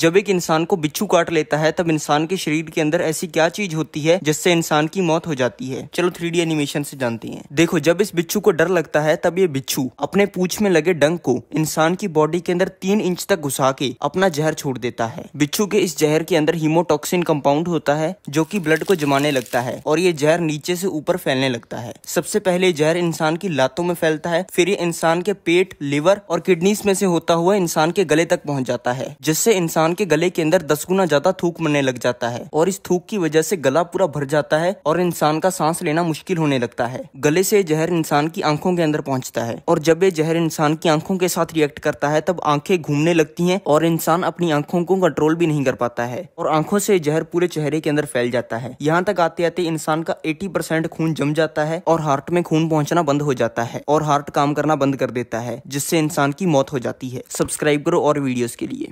जब एक इंसान को बिच्छू काट लेता है तब इंसान के शरीर के अंदर ऐसी क्या चीज होती है जिससे इंसान की मौत हो जाती है चलो थ्री एनिमेशन से जानते हैं देखो जब इस बिच्छू को डर लगता है तब ये बिच्छू अपने पूछ में लगे डंक को इंसान की बॉडी के अंदर तीन इंच तक घुसा के अपना जहर छोड़ देता है बिच्छू के इस जहर के अंदर हीमोटॉक्सिन कंपाउंड होता है जो की ब्लड को जमाने लगता है और ये जहर नीचे से ऊपर फैलने लगता है सबसे पहले जहर इंसान की लातों में फैलता है फिर ये इंसान के पेट लिवर और किडनीस में से होता हुआ इंसान के गले तक पहुँच जाता है जिससे इंसान इंसान के गले के अंदर दस गुना ज्यादा थूक मरने लग जाता है और इस थूक की वजह से गला पूरा भर जाता है और इंसान का सांस लेना मुश्किल होने लगता है गले से जहर इंसान की आंखों के अंदर पहुंचता है और जब ये जहर इंसान की आंखों के साथ रिएक्ट करता है तब आंखें घूमने लगती हैं और इंसान अपनी आंखों को कंट्रोल भी नहीं कर पाता है और आंखों से जहर पूरे चेहरे के अंदर फैल जाता है यहाँ तक आते आते इंसान का एटी खून जम जाता है और हार्ट में खून पहुंचना बंद हो जाता है और हार्ट काम करना बंद कर देता है जिससे इंसान की मौत हो जाती है सब्सक्राइब करो और वीडियोस के लिए